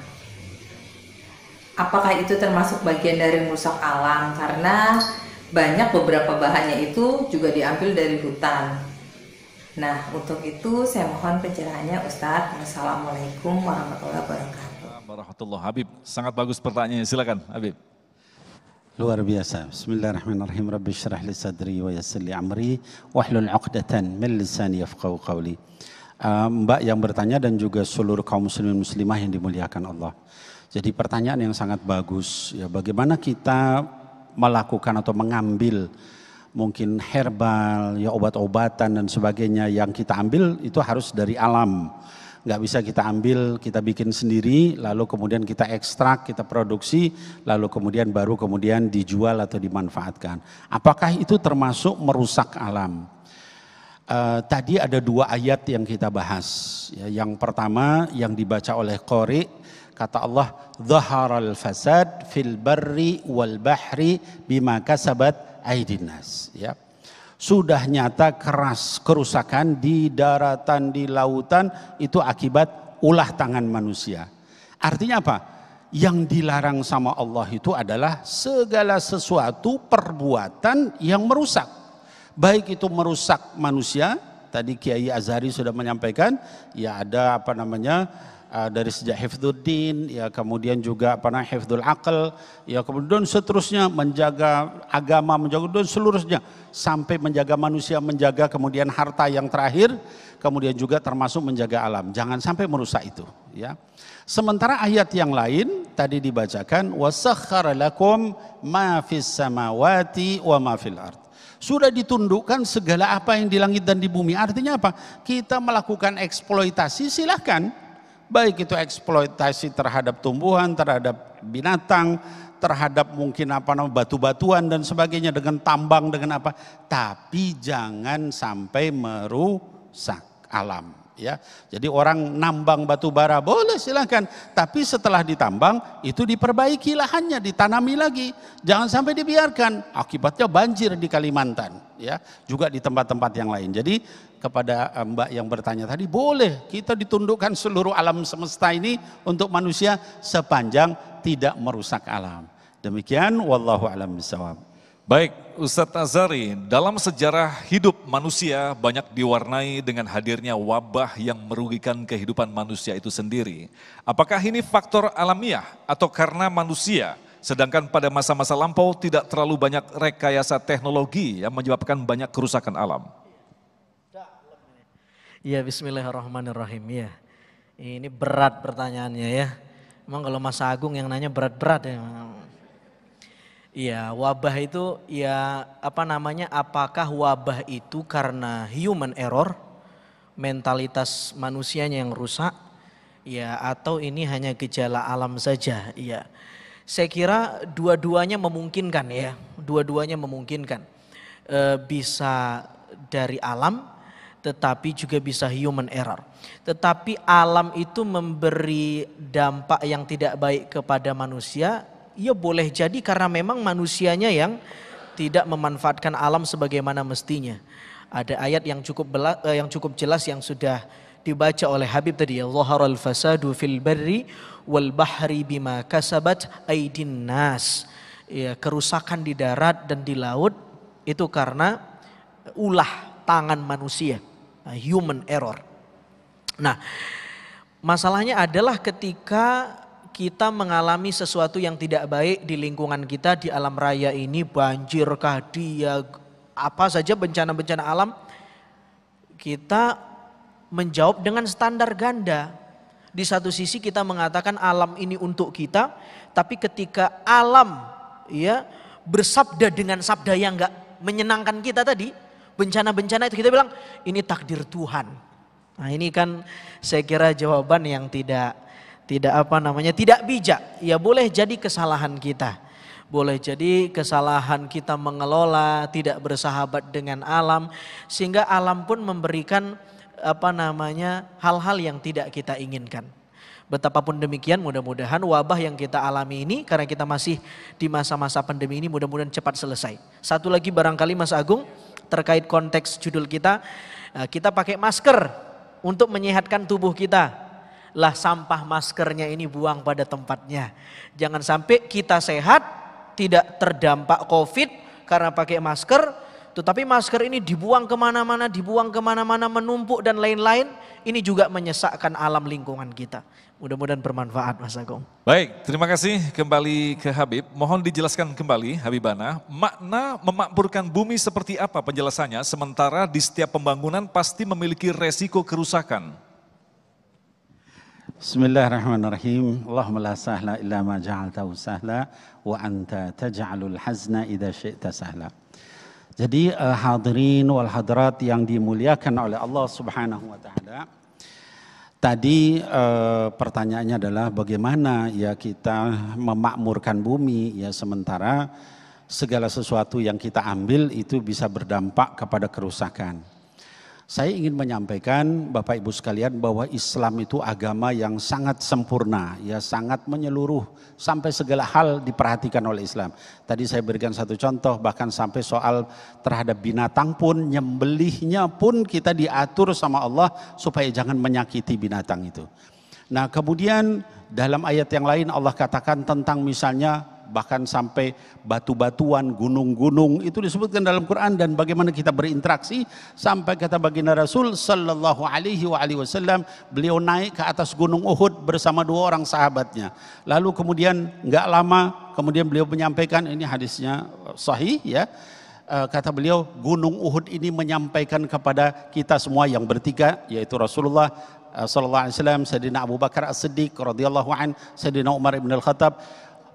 Apakah itu termasuk bagian dari merusak alam karena banyak beberapa bahannya itu juga diambil dari hutan. Nah, untuk itu saya mohon pencerahannya Ustadz. Wassalamualaikum warahmatullahi wabarakatuh. Barakatullah Habib, sangat bagus pertanyaannya. Silakan, Habib. Luar biasa. Bismillahirrahmanirrahim. Rabbi syrah li sadri wa yassir li amri wahlul 'uqdatan min lisani yafqahu qawli. Eh, Mbak yang bertanya dan juga seluruh kaum muslimin muslimah yang dimuliakan Allah. Jadi pertanyaan yang sangat bagus ya bagaimana kita melakukan atau mengambil mungkin herbal, ya obat-obatan dan sebagainya yang kita ambil itu harus dari alam. Nggak bisa kita ambil, kita bikin sendiri, lalu kemudian kita ekstrak, kita produksi, lalu kemudian baru kemudian dijual atau dimanfaatkan. Apakah itu termasuk merusak alam? Uh, tadi ada dua ayat yang kita bahas. Ya, yang pertama yang dibaca oleh Qori Kata Allah, "Zaharal fasad fil barri wal bahri bima kasabat aidinas." Ya. Sudah nyata keras kerusakan di daratan, di lautan itu akibat ulah tangan manusia. Artinya apa? Yang dilarang sama Allah itu adalah segala sesuatu perbuatan yang merusak. Baik itu merusak manusia, tadi Kiai Azhari sudah menyampaikan, ya ada apa namanya? Eh, dari sejak hifdzuddin ya kemudian juga apa namanya hifdzul akal ya kemudian seterusnya menjaga agama menjaga dan seluruhnya sampai menjaga manusia menjaga kemudian harta yang terakhir kemudian juga termasuk menjaga alam jangan sampai merusak itu ya sementara ayat yang lain tadi dibacakan wasakhkhara lakum ma fis samawati wa ma fil ard sudah ditundukkan segala apa yang di langit dan di bumi. Artinya apa? Kita melakukan eksploitasi silahkan Baik itu eksploitasi terhadap tumbuhan, terhadap binatang, terhadap mungkin apa namanya batu-batuan dan sebagainya dengan tambang dengan apa. Tapi jangan sampai merusak alam ya. Jadi orang nambang batu bara boleh silahkan, tapi setelah ditambang itu diperbaiki lahannya, ditanami lagi. Jangan sampai dibiarkan. Akibatnya banjir di Kalimantan, ya, juga di tempat-tempat yang lain. Jadi kepada eh, Mbak yang bertanya tadi, boleh kita ditundukkan seluruh alam semesta ini untuk manusia sepanjang tidak merusak alam. Demikian wallahu alam bisawab. Baik, Ustadz Azari, dalam sejarah hidup manusia banyak diwarnai dengan hadirnya wabah yang merugikan kehidupan manusia itu sendiri. Apakah ini faktor alamiah atau karena manusia? Sedangkan pada masa-masa lampau tidak terlalu banyak rekayasa teknologi yang menyebabkan banyak kerusakan alam. Ya bismillahirrahmanirrahim ya. Ini berat pertanyaannya ya. Emang kalau Mas Agung yang nanya berat-berat ya. Iya wabah itu ya apa namanya apakah wabah itu karena human error mentalitas manusianya yang rusak ya atau ini hanya gejala alam saja ya saya kira dua-duanya memungkinkan ya dua-duanya memungkinkan e, bisa dari alam tetapi juga bisa human error. Tetapi alam itu memberi dampak yang tidak baik kepada manusia, ya boleh jadi karena memang manusianya yang tidak memanfaatkan alam sebagaimana mestinya. Ada ayat yang cukup eh, yang cukup jelas yang sudah dibaca oleh Habib tadi ya zaharal fasadu fil barri wal bahri bima kasabat aidin nas ya kerusakan di darat dan di laut itu karena ulah tangan manusia human error. Nah, masalahnya adalah ketika kita mengalami sesuatu yang tidak baik di lingkungan kita di alam raya ini banjir kah dia apa saja bencana-bencana alam kita menjawab dengan standar ganda di satu sisi kita mengatakan alam ini untuk kita tapi ketika alam ya bersabda dengan sabda yang enggak menyenangkan kita tadi Bencana-bencana itu kita bilang ini takdir Tuhan. Nah ini kan saya kira jawaban yang tidak tidak apa namanya tidak bijak. Ya boleh jadi kesalahan kita. Boleh jadi kesalahan kita mengelola, tidak bersahabat dengan alam sehingga alam pun memberikan apa namanya hal-hal yang tidak kita inginkan. Betapapun demikian mudah-mudahan wabah yang kita alami ini karena kita masih di masa-masa pandemi ini mudah-mudahan cepat selesai. Satu lagi barangkali Mas Agung, terkait konteks judul kita, eh, kita pakai masker untuk menyehatkan tubuh kita. Lah sampah maskernya ini buang pada tempatnya. Jangan sampai kita sehat, tidak terdampak covid karena pakai masker, tetapi masker ini dibuang kemana-mana, dibuang kemana-mana, menumpuk dan lain-lain. Ini juga menyesakkan alam lingkungan kita. Mudah-mudahan bermanfaat Mas Agung. Baik, terima kasih kembali ke Habib. Mohon dijelaskan kembali Habibana, makna memakmurkan bumi seperti apa penjelasannya sementara di setiap pembangunan pasti memiliki resiko kerusakan. Bismillahirrahmanirrahim. Allahumma la sahla illa ma ja'altahu sahla wa anta taj'alul hazna idza syi'ta sahla. Jadi eh, hadirin wal hadirat yang dimuliakan oleh Allah Subhanahu wa taala, Tadi e, pertanyaannya adalah bagaimana ya kita memakmurkan bumi ya sementara segala sesuatu yang kita ambil itu bisa berdampak kepada kerusakan. Saya ingin menyampaikan Bapak Ibu sekalian bahwa Islam itu agama yang sangat sempurna, ya sangat menyeluruh sampai segala hal diperhatikan oleh Islam. Tadi saya berikan satu contoh bahkan sampai soal terhadap binatang pun nyembelihnya pun kita diatur sama Allah supaya jangan menyakiti binatang itu. Nah, kemudian dalam ayat yang lain Allah katakan tentang misalnya bahkan sampai batu-batuan, gunung-gunung itu disebutkan dalam Quran dan bagaimana kita berinteraksi sampai kata baginda Rasul sallallahu alaihi wa alihi wasallam beliau naik ke atas gunung Uhud bersama dua orang sahabatnya. Lalu kemudian nggak lama kemudian beliau menyampaikan ini hadisnya sahih ya e, kata beliau gunung Uhud ini menyampaikan kepada kita semua yang bertiga yaitu Rasulullah e, sallallahu alaihi wasallam, Sayyidina Abu Bakar As-Siddiq radhiyallahu an, Sayyidina Umar bin Al-Khattab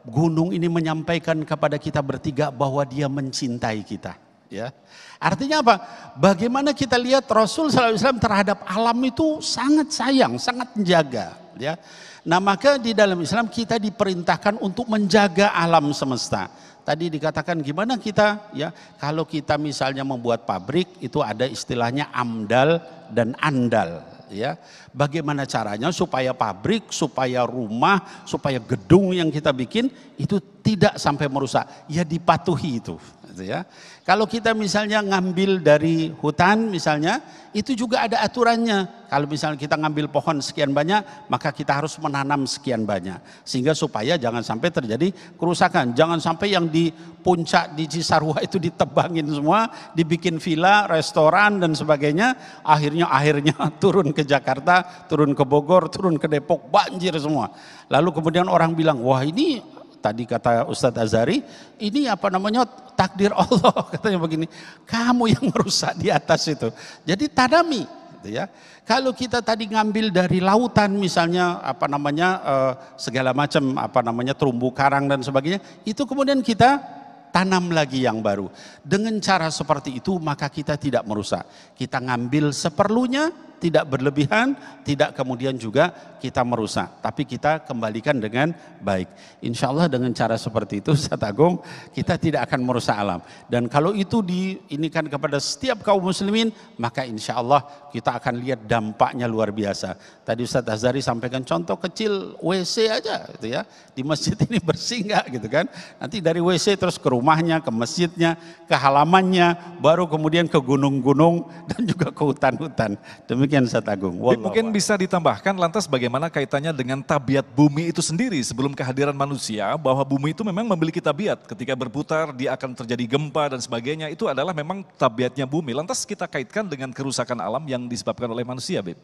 gunung ini menyampaikan kepada kita bertiga bahwa dia mencintai kita. Ya, artinya apa? Bagaimana kita lihat Rasul SAW terhadap alam itu sangat sayang, sangat menjaga. Ya, nah maka di dalam Islam kita diperintahkan untuk menjaga alam semesta. Tadi dikatakan gimana kita ya kalau kita misalnya membuat pabrik itu ada istilahnya amdal dan andal ya. Bagaimana caranya supaya pabrik, supaya rumah, supaya gedung yang kita bikin itu tidak sampai merusak. Ya dipatuhi itu gitu ya. Kalau kita misalnya ngambil dari hutan misalnya, itu juga ada aturannya. Kalau misalnya kita ngambil pohon sekian banyak, maka kita harus menanam sekian banyak. Sehingga supaya jangan sampai terjadi kerusakan. Jangan sampai yang di puncak di Cisarua itu ditebangin semua, dibikin villa, restoran dan sebagainya. Akhirnya akhirnya turun ke Jakarta, turun ke Bogor, turun ke Depok, banjir semua. Lalu kemudian orang bilang, wah ini tadi kata Ustadz Azari, ini apa namanya takdir Allah katanya begini. Kamu yang merusak di atas itu. Jadi tadami gitu ya. Kalau kita tadi ngambil dari lautan misalnya apa namanya eh, segala macam apa namanya terumbu karang dan sebagainya, itu kemudian kita tanam lagi yang baru. Dengan cara seperti itu maka kita tidak merusak. Kita ngambil seperlunya, tidak berlebihan, tidak kemudian juga kita merusak, tapi kita kembalikan dengan baik. Insya Allah dengan cara seperti itu, Ustaz Agung, kita tidak akan merusak alam. Dan kalau itu diinikan kepada setiap kaum muslimin, maka insya Allah kita akan lihat dampaknya luar biasa. Tadi Ustaz Azhari sampaikan contoh kecil WC aja, gitu ya, di masjid ini bersih nggak, gitu kan? Nanti dari WC terus ke rumahnya, ke masjidnya, ke halamannya, baru kemudian ke gunung-gunung dan juga ke hutan-hutan. Demikian Demikian Ustaz Agung. Wallah Mungkin bisa ditambahkan lantas bagaimana kaitannya dengan tabiat bumi itu sendiri sebelum kehadiran manusia bahwa bumi itu memang memiliki tabiat ketika berputar dia akan terjadi gempa dan sebagainya itu adalah memang tabiatnya bumi. Lantas kita kaitkan dengan kerusakan alam yang disebabkan oleh manusia, Bib.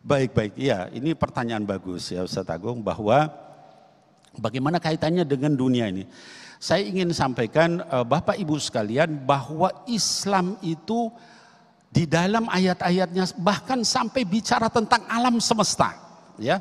Baik, baik. Iya, ini pertanyaan bagus ya Ustaz Agung bahwa bagaimana kaitannya dengan dunia ini. Saya ingin sampaikan eh, Bapak Ibu sekalian bahwa Islam itu di dalam ayat-ayatnya bahkan sampai bicara tentang alam semesta, ya.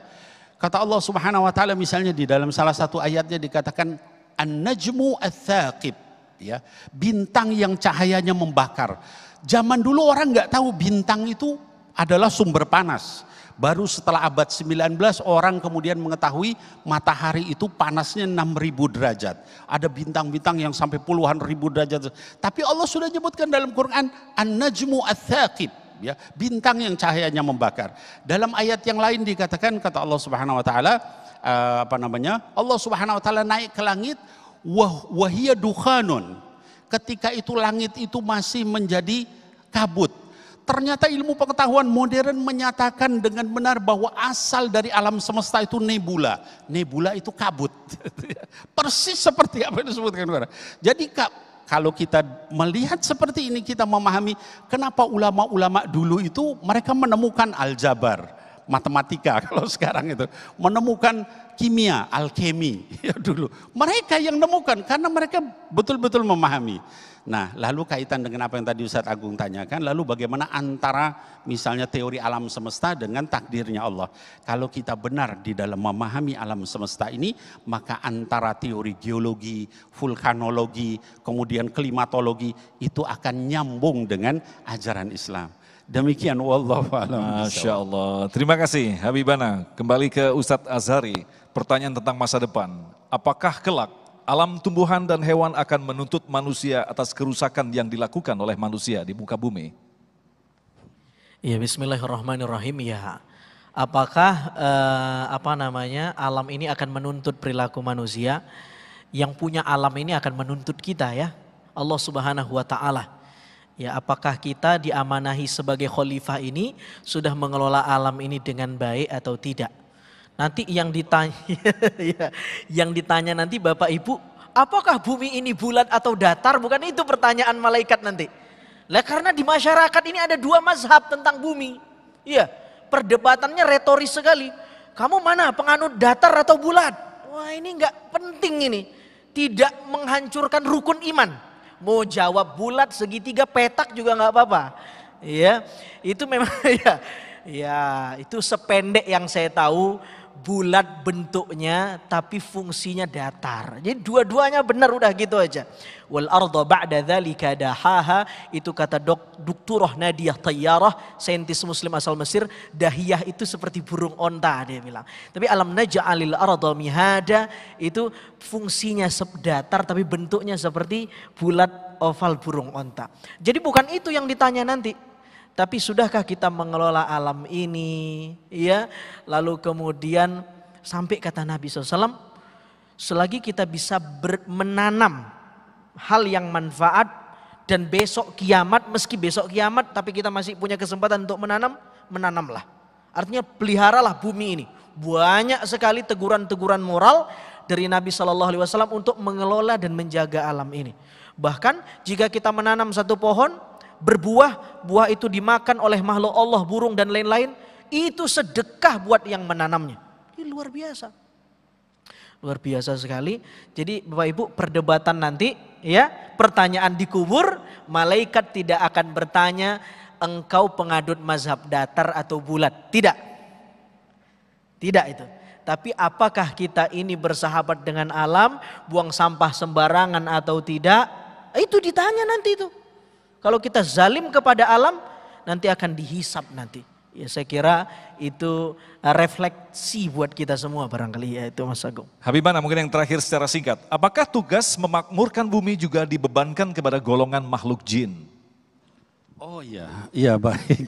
Kata Allah Subhanahu wa taala misalnya di dalam salah satu ayatnya dikatakan An-najmu ats-tsaqib, ya. Bintang yang cahayanya membakar. Zaman dulu orang nggak tahu bintang itu adalah sumber panas. Baru setelah abad 19 orang kemudian mengetahui matahari itu panasnya 6000 derajat. Ada bintang-bintang yang sampai puluhan ribu derajat. Tapi Allah sudah menyebutkan dalam Quran An-Najmu ats thaqib ya, bintang yang cahayanya membakar. Dalam ayat yang lain dikatakan kata Allah Subhanahu wa taala eh, apa namanya? Allah Subhanahu wa taala naik ke langit wah wahia dukhanun. Ketika itu langit itu masih menjadi kabut Ternyata ilmu pengetahuan modern menyatakan dengan benar bahwa asal dari alam semesta itu nebula. Nebula itu kabut. Persis seperti apa yang disebutkan Jadi kalau kita melihat seperti ini kita memahami kenapa ulama-ulama dulu itu mereka menemukan aljabar matematika kalau sekarang itu. Menemukan kimia, alkemi ya dulu. Mereka yang menemukan karena mereka betul-betul memahami. Nah, lalu kaitan dengan apa yang tadi Ustadz Agung tanyakan, lalu bagaimana antara misalnya teori alam semesta dengan takdirnya Allah. Kalau kita benar di dalam memahami alam semesta ini, maka antara teori geologi, vulkanologi, kemudian klimatologi itu akan nyambung dengan ajaran Islam. Demikian wallahu alam. Masya Allah. Terima kasih Habibana. Kembali ke Ustadz Azhari. Pertanyaan tentang masa depan. Apakah kelak alam tumbuhan dan hewan akan menuntut manusia atas kerusakan yang dilakukan oleh manusia di muka bumi? Ya bismillahirrahmanirrahim ya. Apakah eh, apa namanya alam ini akan menuntut perilaku manusia? Yang punya alam ini akan menuntut kita ya. Allah Subhanahu wa taala. Ya, apakah kita diamanahi sebagai khalifah ini sudah mengelola alam ini dengan baik atau tidak? Nanti yang ditanya ya, yang ditanya nanti Bapak Ibu, apakah bumi ini bulat atau datar? Bukan itu pertanyaan malaikat nanti. Lah karena di masyarakat ini ada dua mazhab tentang bumi. Iya, perdebatannya retoris sekali. Kamu mana penganut datar atau bulat? Wah, ini enggak penting ini. Tidak menghancurkan rukun iman mau jawab bulat segitiga petak juga nggak apa-apa. Ya, itu memang ya, ya itu sependek yang saya tahu bulat bentuknya tapi fungsinya datar. Jadi dua-duanya benar udah gitu aja. Wal ardo ba'da dhalika dahaha itu kata dok Dukturah Nadiyah Tayyarah saintis muslim asal Mesir, dahiyah itu seperti burung onta dia bilang. Tapi alam naja'alil ardo mihada itu fungsinya datar tapi bentuknya seperti bulat oval burung onta. Jadi bukan itu yang ditanya nanti. Tapi sudahkah kita mengelola alam ini? Ya, lalu kemudian sampai kata Nabi SAW, selagi kita bisa ber, menanam hal yang manfaat dan besok kiamat, meski besok kiamat, tapi kita masih punya kesempatan untuk menanam, menanamlah. Artinya peliharalah bumi ini. Banyak sekali teguran-teguran moral dari Nabi Shallallahu Alaihi Wasallam untuk mengelola dan menjaga alam ini. Bahkan jika kita menanam satu pohon, berbuah, buah itu dimakan oleh makhluk Allah, burung dan lain-lain, itu sedekah buat yang menanamnya. Ini luar biasa. Luar biasa sekali. Jadi Bapak Ibu perdebatan nanti ya, pertanyaan dikubur, malaikat tidak akan bertanya engkau pengadut mazhab datar atau bulat. Tidak. Tidak itu. Tapi apakah kita ini bersahabat dengan alam, buang sampah sembarangan atau tidak? Itu ditanya nanti itu. Kalau kita zalim kepada alam, nanti akan dihisap nanti. Ya, saya kira itu uh, refleksi buat kita semua barangkali ya itu Mas Agung. Habibana mungkin yang terakhir secara singkat. Apakah tugas memakmurkan bumi juga dibebankan kepada golongan makhluk jin? Oh iya, iya baik.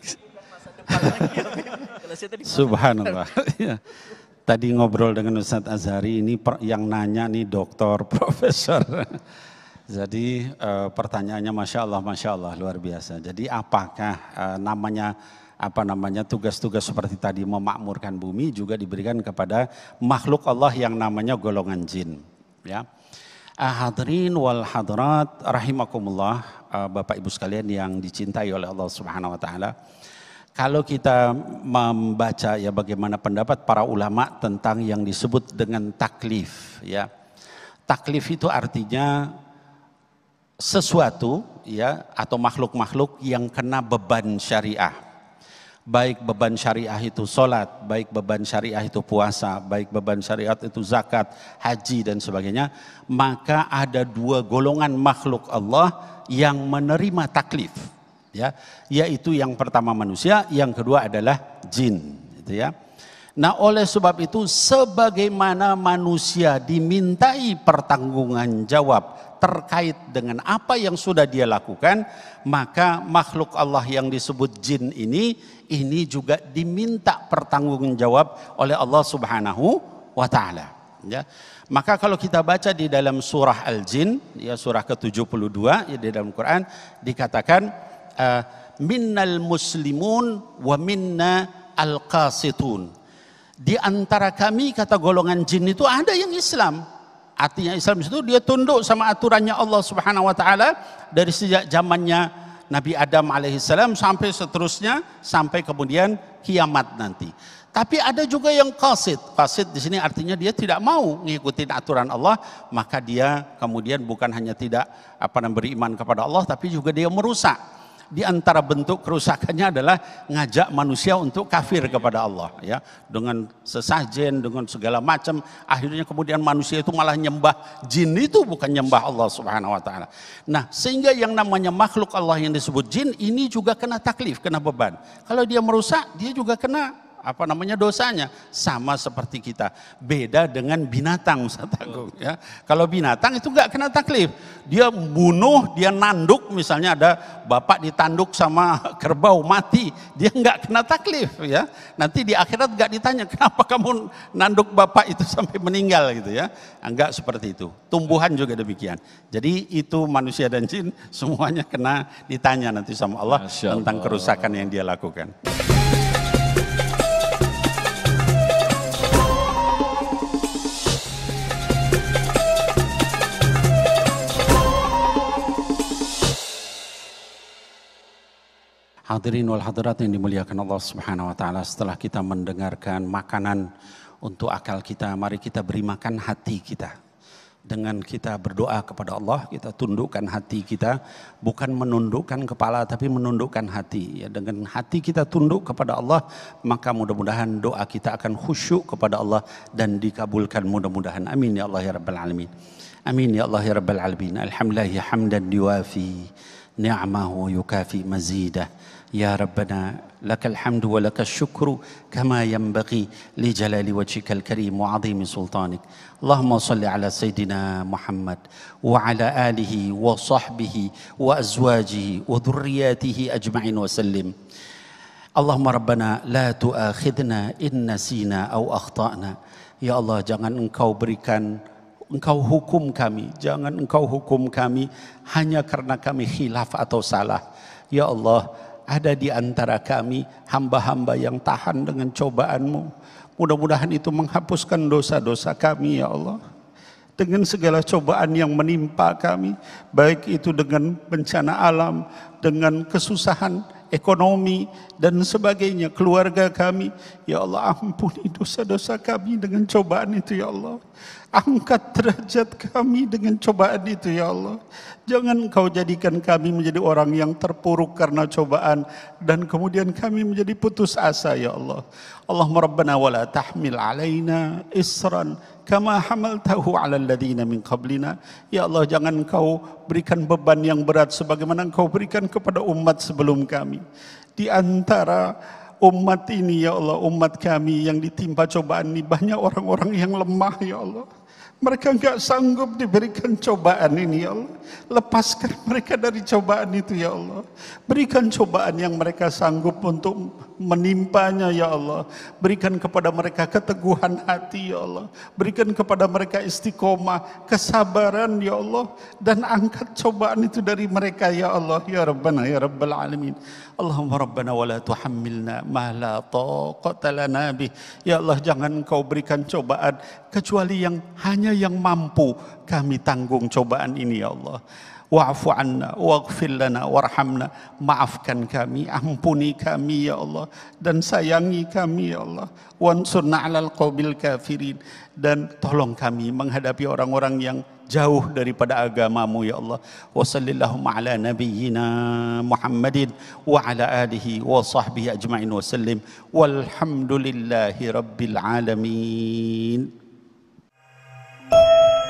Subhanallah. Ya. Tadi ngobrol dengan Ustadz Azhari ini yang nanya nih dokter, profesor. Jadi uh, pertanyaannya Masya Allah, Masya Allah luar biasa. Jadi apakah uh, namanya apa namanya tugas-tugas seperti tadi memakmurkan bumi juga diberikan kepada makhluk Allah yang namanya golongan jin ya hadirin wal hadrat rahimakumullah eh, Bapak Ibu sekalian yang dicintai oleh Allah Subhanahu wa taala kalau kita membaca ya bagaimana pendapat para ulama tentang yang disebut dengan taklif ya taklif itu artinya sesuatu ya atau makhluk-makhluk yang kena beban syariah. Baik beban syariah itu sholat, baik beban syariah itu puasa, baik beban syariah itu zakat, haji dan sebagainya. Maka ada dua golongan makhluk Allah yang menerima taklif. ya Yaitu yang pertama manusia, yang kedua adalah jin. Gitu ya. Nah oleh sebab itu sebagaimana manusia dimintai pertanggungan jawab terkait dengan apa yang sudah dia lakukan, maka makhluk Allah yang disebut jin ini, ini juga diminta pertanggungjawab oleh Allah Subhanahu wa taala. Ya. Maka kalau kita baca di dalam surah Al-Jin, ya surah ke-72 ya di dalam Quran dikatakan uh, minnal muslimun wa minna al-qasitun. Di antara kami kata golongan jin itu ada yang Islam, artinya Islam itu dia tunduk sama aturannya Allah Subhanahu wa taala dari sejak zamannya Nabi Adam alaihissalam sampai seterusnya sampai kemudian kiamat nanti. Tapi ada juga yang qasid. Qasid di sini artinya dia tidak mau ngikutin aturan Allah, maka dia kemudian bukan hanya tidak apa beriman kepada Allah tapi juga dia merusak di antara bentuk kerusakannya adalah ngajak manusia untuk kafir kepada Allah ya dengan sesajen dengan segala macam akhirnya kemudian manusia itu malah nyembah jin itu bukan nyembah Allah Subhanahu wa taala. Nah, sehingga yang namanya makhluk Allah yang disebut jin ini juga kena taklif, kena beban. Kalau dia merusak, dia juga kena apa namanya dosanya sama seperti kita. Beda dengan binatang Ustaz Agung ya. Kalau binatang itu nggak kena taklif. Dia bunuh, dia nanduk misalnya ada bapak ditanduk sama kerbau mati, dia nggak kena taklif ya. Nanti di akhirat nggak ditanya kenapa kamu nanduk bapak itu sampai meninggal gitu ya. Enggak seperti itu. Tumbuhan juga demikian. Jadi itu manusia dan jin semuanya kena ditanya nanti sama Allah. tentang kerusakan yang dia lakukan. Hadirin wal hadirat yang dimuliakan Allah Subhanahu wa taala, setelah kita mendengarkan makanan untuk akal kita, mari kita beri makan hati kita. Dengan kita berdoa kepada Allah, kita tundukkan hati kita, bukan menundukkan kepala tapi menundukkan hati. Ya, dengan hati kita tunduk kepada Allah, maka mudah-mudahan doa kita akan khusyuk kepada Allah dan dikabulkan mudah-mudahan. Amin ya Allah ya rabbal alamin. Amin ya Allah ya rabbal alamin. Alhamdulillah ya hamdan diwafi ni'mahu yukafi mazidah. يا ربنا لك الحمد ولك الشكر كما ينبغي لجلال وجهك الكريم وعظيم سلطانك اللهم صل على سيدنا محمد وعلى اله وصحبه وازواجه وذرياته اجمعين وسلم اللهم ربنا لا تؤاخذنا ان نسينا او اخطانا يا الله jangan engkau berikan engkau hukum kami jangan engkau hukum kami hanya karena kami khilaf atau salah ya Allah ada di antara kami hamba-hamba yang tahan dengan cobaanmu. Mudah-mudahan itu menghapuskan dosa-dosa kami ya Allah. Dengan segala cobaan yang menimpa kami, baik itu dengan bencana alam, dengan kesusahan ekonomi dan sebagainya, keluarga kami. Ya Allah ampuni dosa-dosa kami dengan cobaan itu ya Allah. Angkat derajat kami dengan cobaan itu ya Allah. Jangan kau jadikan kami menjadi orang yang terpuruk karena cobaan. Dan kemudian kami menjadi putus asa ya Allah. Allahumma Rabbana wala tahmil alaina isran kama hamaltahu ala alladhina min qablina ya Allah jangan kau berikan beban yang berat sebagaimana kau berikan kepada umat sebelum kami di antara umat ini ya Allah umat kami yang ditimpa cobaan ini banyak orang-orang yang lemah ya Allah mereka nggak sanggup diberikan cobaan ini ya Allah. Lepaskan mereka dari cobaan itu ya Allah. Berikan cobaan yang mereka sanggup untuk menimpanya ya Allah. Berikan kepada mereka keteguhan hati ya Allah. Berikan kepada mereka istiqomah, kesabaran ya Allah. Dan angkat cobaan itu dari mereka ya Allah. Ya Rabbana ya Rabbal Alamin. Allahumma Rabbana wa la tuhammilna ma la taqata Ya Allah jangan kau berikan cobaan kecuali yang hanya yang mampu kami tanggung cobaan ini ya Allah. wa'fu anna waghfir lana warhamna maafkan kami ampuni kami ya Allah dan sayangi kami ya Allah wansurna 'alal qabil kafirin dan tolong kami menghadapi orang-orang yang jauh daripada agamamu ya Allah wa sallallahu ala nabiyyina Muhammadin wa ala alihi wa sahbihi ajma'in wa sallim walhamdulillahi rabbil alamin thank you